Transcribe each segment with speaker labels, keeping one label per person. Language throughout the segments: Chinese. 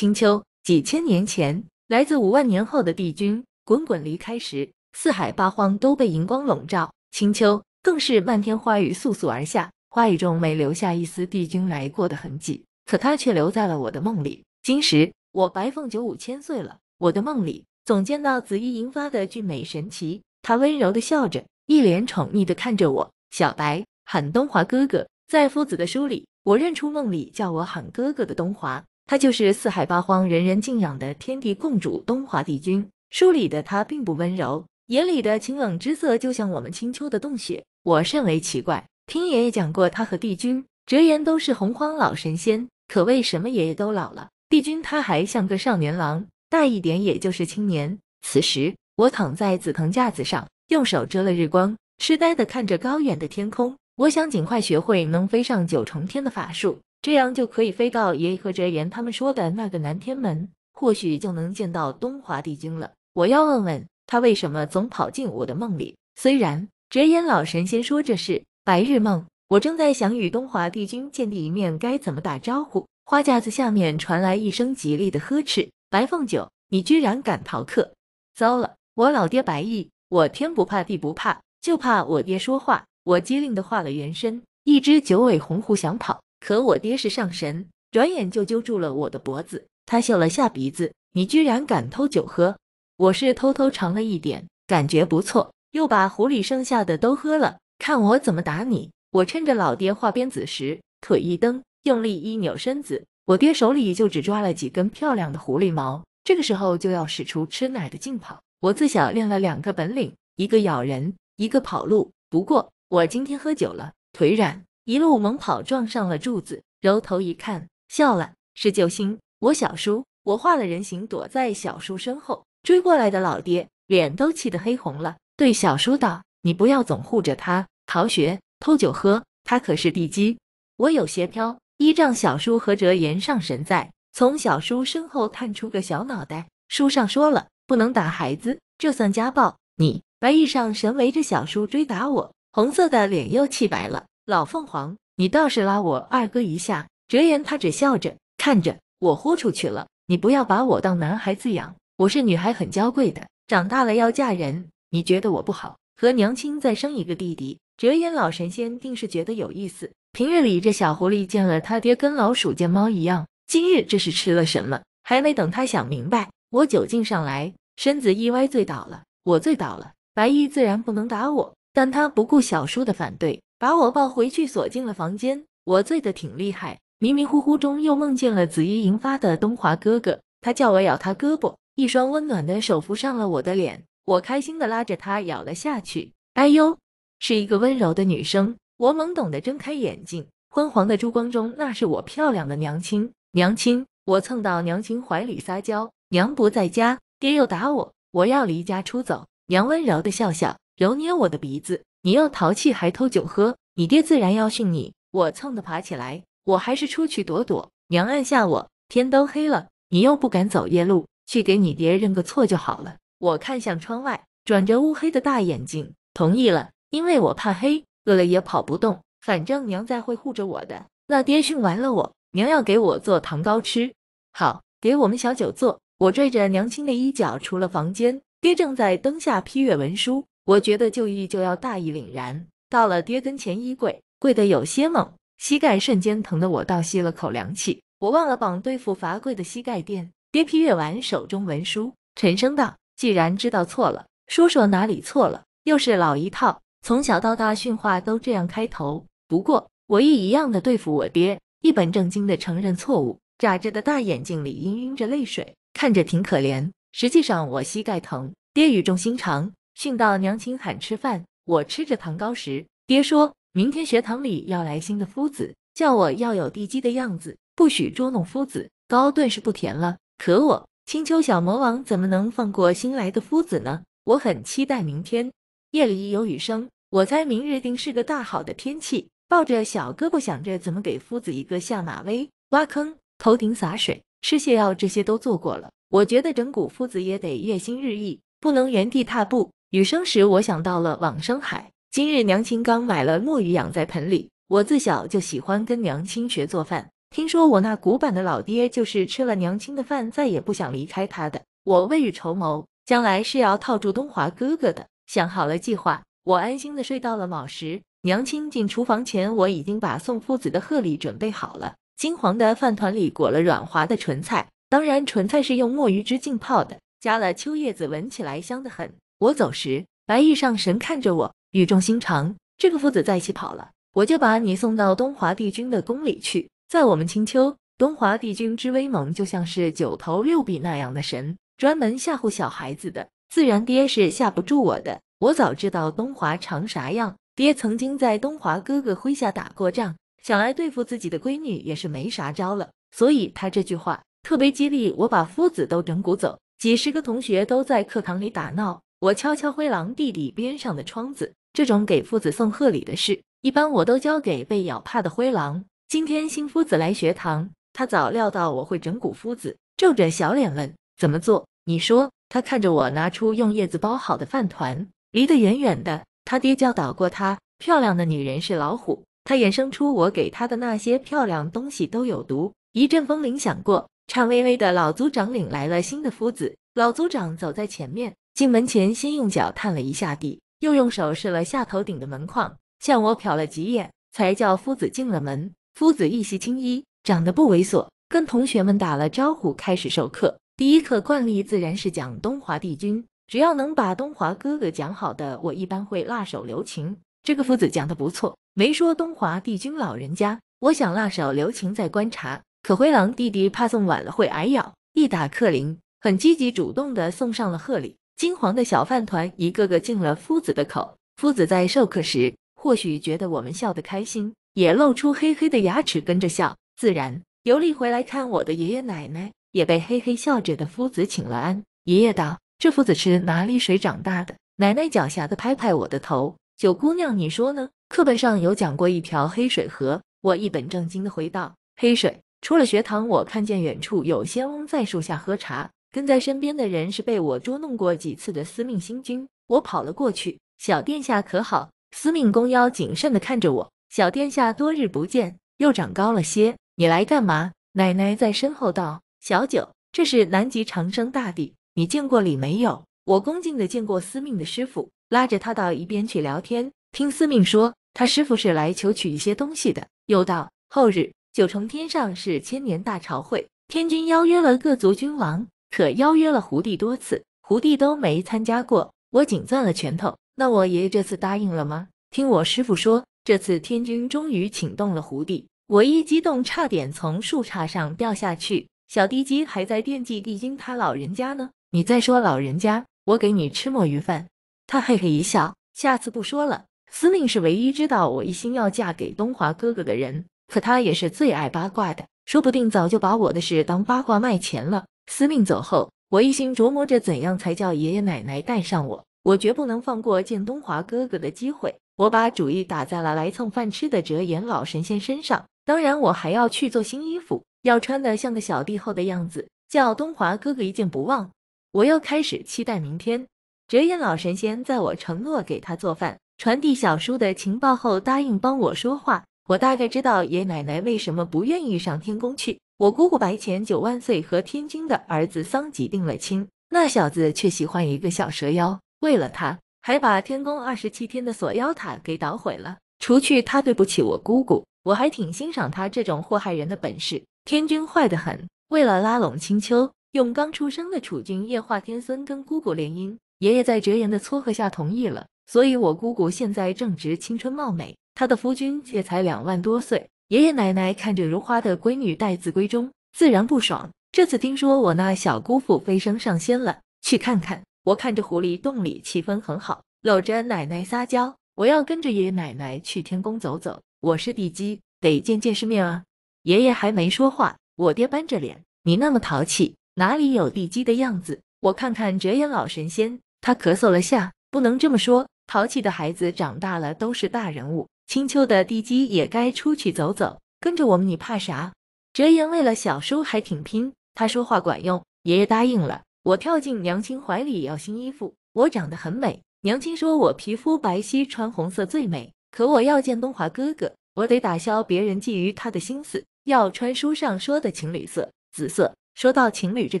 Speaker 1: 青丘，几千年前，来自五万年后的帝君滚滚离开时，四海八荒都被银光笼罩，青丘更是漫天花雨簌簌而下，花雨中没留下一丝帝君来过的痕迹，可他却留在了我的梦里。今时，我白凤九五千岁了，我的梦里总见到紫衣银发的俊美神奇，他温柔的笑着，一脸宠溺的看着我，小白喊东华哥哥。在夫子的书里，我认出梦里叫我喊哥哥的东华。他就是四海八荒人人敬仰的天地共主东华帝君。书里的他并不温柔，眼里的清冷之色就像我们青丘的洞雪。我甚为奇怪，听爷爷讲过，他和帝君，哲言都是洪荒老神仙，可为什么爷爷都老了，帝君他还像个少年郎，大一点也就是青年。此时我躺在紫藤架子上，用手遮了日光，痴呆的看着高远的天空。我想尽快学会能飞上九重天的法术。这样就可以飞到爷爷和哲言他们说的那个南天门，或许就能见到东华帝君了。我要问问他为什么总跑进我的梦里。虽然哲言老神仙说这是白日梦，我正在想与东华帝君见第一面该怎么打招呼。花架子下面传来一声极力的呵斥：“白凤九，你居然敢逃课！”糟了，我老爹白毅，我天不怕地不怕，就怕我爹说话。我机灵的化了原身，一只九尾红狐想跑。可我爹是上神，转眼就揪住了我的脖子。他嗅了下鼻子，你居然敢偷酒喝？我是偷偷尝了一点，感觉不错，又把壶里剩下的都喝了。看我怎么打你！我趁着老爹画鞭子时，腿一蹬，用力一扭身子，我爹手里就只抓了几根漂亮的狐狸毛。这个时候就要使出吃奶的劲跑。我自小练了两个本领，一个咬人，一个跑路。不过我今天喝酒了，腿软。一路猛跑，撞上了柱子，揉头一看，笑了，是救星，我小叔。我画了人形，躲在小叔身后。追过来的老爹，脸都气得黑红了，对小叔道：“你不要总护着他，逃学、偷酒喝，他可是地基。”我有些飘，依仗小叔和哲言上神在，从小叔身后探出个小脑袋。书上说了，不能打孩子，这算家暴。你白衣上神围着小叔追打我，红色的脸又气白了。老凤凰，你倒是拉我二哥一下。折颜他只笑着看着我，豁出去了。你不要把我当男孩子养，我是女孩，很娇贵的，长大了要嫁人。你觉得我不好？和娘亲再生一个弟弟。折颜老神仙定是觉得有意思。平日里这小狐狸见了他爹跟老鼠见猫一样，今日这是吃了什么？还没等他想明白，我酒劲上来，身子一歪，醉倒了。我醉倒了。白衣自然不能打我，但他不顾小叔的反对。把我抱回去，锁进了房间。我醉得挺厉害，迷迷糊糊中又梦见了紫衣银发的东华哥哥，他叫我咬他胳膊，一双温暖的手扶上了我的脸。我开心地拉着他咬了下去。哎呦，是一个温柔的女生。我懵懂地睁开眼睛，昏黄的烛光中，那是我漂亮的娘亲。娘亲，我蹭到娘亲怀里撒娇。娘不在家，爹又打我，我要离家出走。娘温柔的笑笑，揉捏我的鼻子。你又淘气还偷酒喝，你爹自然要训你。我蹭的爬起来，我还是出去躲躲。娘按下我，天都黑了，你又不敢走夜路，去给你爹认个错就好了。我看向窗外，转着乌黑的大眼睛，同意了，因为我怕黑，饿了也跑不动，反正娘在会护着我的。那爹训完了我，娘要给我做糖糕吃，好，给我们小九做。我拽着娘亲的衣角出了房间，爹正在灯下批阅文书。我觉得就义就要大义凛然。到了爹跟前，一跪，跪得有些猛，膝盖瞬间疼得我倒吸了口凉气。我忘了绑对付罚跪的膝盖垫。爹批阅完手中文书，沉声道：“既然知道错了，说说哪里错了？又是老一套，从小到大训话都这样开头。不过我亦一样的对付我爹，一本正经的承认错误，眨着的大眼睛里氤氲着泪水，看着挺可怜。实际上我膝盖疼。爹语重心长。”训到娘亲喊吃饭，我吃着糖糕时，爹说明天学堂里要来新的夫子，叫我要有地基的样子，不许捉弄夫子。糕顿时不甜了。可我青丘小魔王怎么能放过新来的夫子呢？我很期待明天。夜里有雨声，我猜明日定是个大好的天气。抱着小胳膊想着怎么给夫子一个下马威，挖坑、头顶洒水、吃泻药，这些都做过了。我觉得整蛊夫子也得月新日益，不能原地踏步。雨生时，我想到了往生海。今日娘亲刚买了墨鱼养在盆里。我自小就喜欢跟娘亲学做饭。听说我那古板的老爹就是吃了娘亲的饭，再也不想离开他的。我未雨绸缪，将来是要套住东华哥哥的。想好了计划，我安心的睡到了卯时。娘亲进厨房前，我已经把宋夫子的贺礼准备好了。金黄的饭团里裹了软滑的纯菜，当然纯菜是用墨鱼汁浸泡的，加了秋叶子，闻起来香得很。我走时，白玉上神看着我，语重心长：“这个夫子在一起跑了，我就把你送到东华帝君的宫里去。在我们青丘，东华帝君之威猛就像是九头六臂那样的神，专门吓唬小孩子的，自然爹是吓不住我的。我早知道东华长啥样，爹曾经在东华哥哥麾下打过仗，想来对付自己的闺女也是没啥招了。所以他这句话特别激励我，把夫子都整蛊走，几十个同学都在课堂里打闹。”我敲敲灰狼弟弟边上的窗子，这种给夫子送贺礼的事，一般我都交给被咬怕的灰狼。今天新夫子来学堂，他早料到我会整蛊夫子，皱着小脸问：“怎么做？”你说。他看着我拿出用叶子包好的饭团，离得远远的。他爹教导过他，漂亮的女人是老虎，他衍生出我给他的那些漂亮东西都有毒。一阵风铃响过，颤巍巍的老族长领来了新的夫子，老族长走在前面。进门前，先用脚探了一下地，又用手试了下头顶的门框，向我瞟了几眼，才叫夫子进了门。夫子一袭青衣，长得不猥琐，跟同学们打了招呼，开始授课。第一课惯例自然是讲东华帝君，只要能把东华哥哥讲好的，我一般会辣手留情。这个夫子讲的不错，没说东华帝君老人家，我想辣手留情再观察。可灰狼弟弟怕送晚了会挨咬，一打课铃，很积极主动的送上了贺礼。金黄的小饭团一个个进了夫子的口。夫子在授课时，或许觉得我们笑得开心，也露出黑黑的牙齿跟着笑。自然游历回来，看我的爷爷奶奶也被嘿嘿笑着的夫子请了安。爷爷道：“这夫子是哪里水长大的？”奶奶狡黠的拍拍我的头：“九姑娘，你说呢？”课本上有讲过一条黑水河。我一本正经的回道：“黑水。”出了学堂，我看见远处有仙翁在树下喝茶。跟在身边的人是被我捉弄过几次的司命星君，我跑了过去。小殿下可好？司命弓腰谨慎地看着我。小殿下多日不见，又长高了些。你来干嘛？奶奶在身后道。小九，这是南极长生大帝，你见过礼没有？我恭敬的见过司命的师傅，拉着他到一边去聊天。听司命说，他师傅是来求取一些东西的。又道，后日九重天上是千年大朝会，天君邀约了各族君王。可邀约了胡弟多次，胡弟都没参加过。我紧攥了拳头。那我爷爷这次答应了吗？听我师傅说，这次天君终于请动了胡弟。我一激动，差点从树杈上掉下去。小地鸡还在惦记地精他老人家呢。你再说老人家？我给你吃墨鱼饭。他嘿嘿一笑，下次不说了。司令是唯一知道我一心要嫁给东华哥哥的人，可他也是最爱八卦的。说不定早就把我的事当八卦卖钱了。司命走后，我一心琢磨着怎样才叫爷爷奶奶带上我，我绝不能放过见东华哥哥的机会。我把主意打在了来蹭饭吃的折颜老神仙身上。当然，我还要去做新衣服，要穿的像个小弟后的样子，叫东华哥哥一见不忘。我又开始期待明天，折颜老神仙在我承诺给他做饭、传递小叔的情报后，答应帮我说话。我大概知道爷奶奶为什么不愿意上天宫去。我姑姑白浅九万岁和天君的儿子桑吉定了亲，那小子却喜欢一个小蛇妖，为了他还把天宫二十七天的锁妖塔给捣毁了。除去他对不起我姑姑，我还挺欣赏他这种祸害人的本事。天君坏得很，为了拉拢青丘，用刚出生的楚君夜华天孙跟姑姑联姻，爷爷在哲言的撮合下同意了，所以我姑姑现在正值青春貌美。他的夫君却才两万多岁，爷爷奶奶看着如花的闺女待字闺中，自然不爽。这次听说我那小姑父飞升上仙了，去看看。我看着狐狸洞里气氛很好，搂着奶奶撒娇，我要跟着爷爷奶奶去天宫走走。我是地鸡，得见见世面啊。爷爷还没说话，我爹板着脸，你那么淘气，哪里有地鸡的样子？我看看哲眼老神仙，他咳嗽了下，不能这么说，淘气的孩子长大了都是大人物。青丘的地基也该出去走走，跟着我们，你怕啥？哲言为了小叔还挺拼，他说话管用，爷爷答应了。我跳进娘亲怀里要新衣服，我长得很美。娘亲说我皮肤白皙，穿红色最美。可我要见东华哥哥，我得打消别人觊觎他的心思，要穿书上说的情侣色，紫色。说到情侣这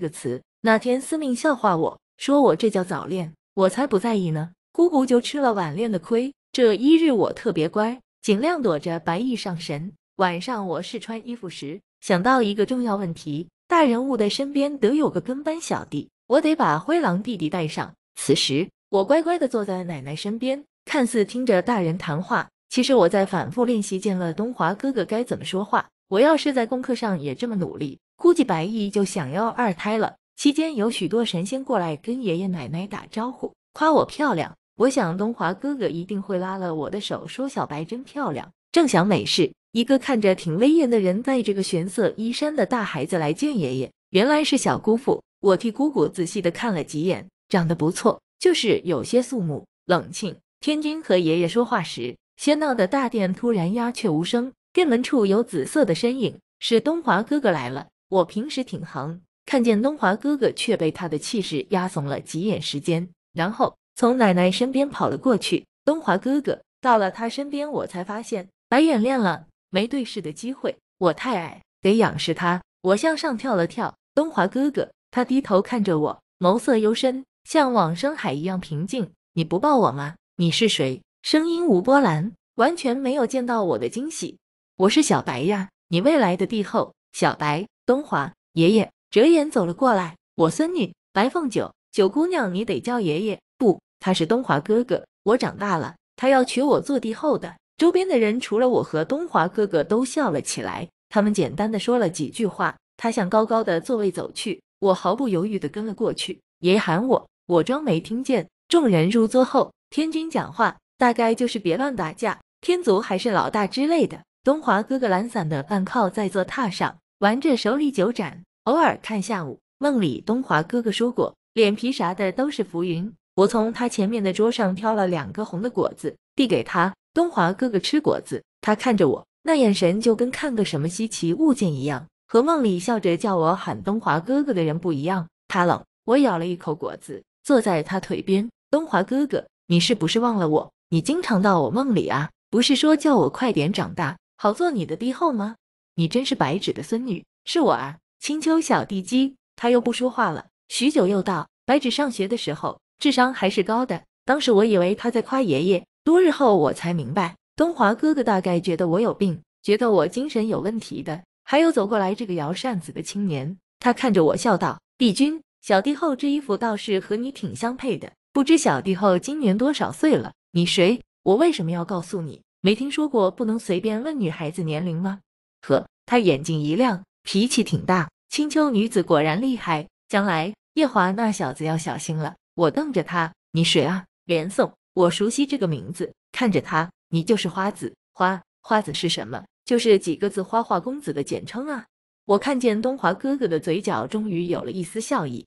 Speaker 1: 个词，那天司命笑话我说我这叫早恋，我才不在意呢。姑姑就吃了晚恋的亏。这一日我特别乖，尽量躲着白衣上神。晚上我试穿衣服时，想到一个重要问题：大人物的身边得有个跟班小弟，我得把灰狼弟弟带上。此时我乖乖的坐在奶奶身边，看似听着大人谈话，其实我在反复练习见了东华哥哥该怎么说话。我要是在功课上也这么努力，估计白毅就想要二胎了。期间有许多神仙过来跟爷爷奶奶打招呼，夸我漂亮。我想东华哥哥一定会拉了我的手，说小白真漂亮。正想美事，一个看着挺威严的人带着个玄色衣衫的大孩子来见爷爷，原来是小姑父。我替姑姑仔细的看了几眼，长得不错，就是有些肃穆冷清。天君和爷爷说话时，喧闹的大殿突然鸦雀无声，殿门处有紫色的身影，是东华哥哥来了。我平时挺横，看见东华哥哥却被他的气势压怂了几眼时间，然后。从奶奶身边跑了过去，东华哥哥到了他身边，我才发现白眼亮了，没对视的机会，我太矮，得仰视他。我向上跳了跳，东华哥哥，他低头看着我，眸色幽深，像往深海一样平静。你不抱我吗？你是谁？声音无波澜，完全没有见到我的惊喜。我是小白呀，你未来的帝后，小白，东华爷爷，折眼走了过来，我孙女白凤九，九姑娘，你得叫爷爷不？他是东华哥哥，我长大了，他要娶我做帝后的。周边的人除了我和东华哥哥都笑了起来。他们简单的说了几句话，他向高高的座位走去，我毫不犹豫的跟了过去。爷喊我，我装没听见。众人入座后，天君讲话，大概就是别乱打架，天族还是老大之类的。东华哥哥懒散的半靠在座榻上，玩着手里酒盏，偶尔看下午梦里东华哥哥说过，脸皮啥的都是浮云。我从他前面的桌上挑了两个红的果子，递给他。东华哥哥吃果子，他看着我，那眼神就跟看个什么稀奇物件一样，和梦里笑着叫我喊东华哥哥的人不一样。他冷，我咬了一口果子，坐在他腿边。东华哥哥，你是不是忘了我？你经常到我梦里啊，不是说叫我快点长大，好做你的帝后吗？你真是白纸的孙女，是我啊，青丘小帝姬。他又不说话了，许久又道：白纸上学的时候。智商还是高的。当时我以为他在夸爷爷，多日后我才明白，东华哥哥大概觉得我有病，觉得我精神有问题的。还有走过来这个摇扇子的青年，他看着我笑道：“帝君，小弟后这衣服倒是和你挺相配的。不知小弟后今年多少岁了？你谁？我为什么要告诉你？没听说过不能随便问女孩子年龄吗？”呵，他眼睛一亮，脾气挺大。青丘女子果然厉害，将来夜华那小子要小心了。我瞪着他，你谁啊？连宋，我熟悉这个名字。看着他，你就是花子花花子是什么？就是几个字花花公子的简称啊。我看见东华哥哥的嘴角终于有了一丝笑意。